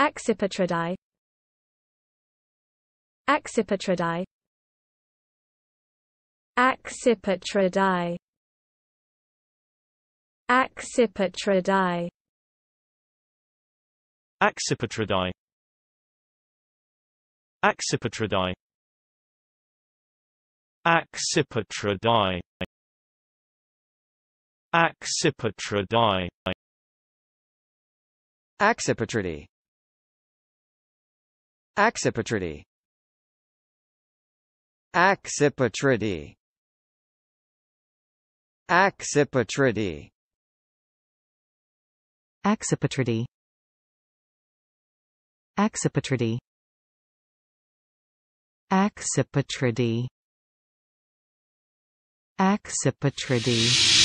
Accipitridae Accipitridae Accipitridae Accipitridae Accipitridae Accipitridae Accipitridae Accipitridae Accipitridae Accipitriti Accipitriti Accipitriti Accipitriti Accipitriti Accipitriti Accipitriti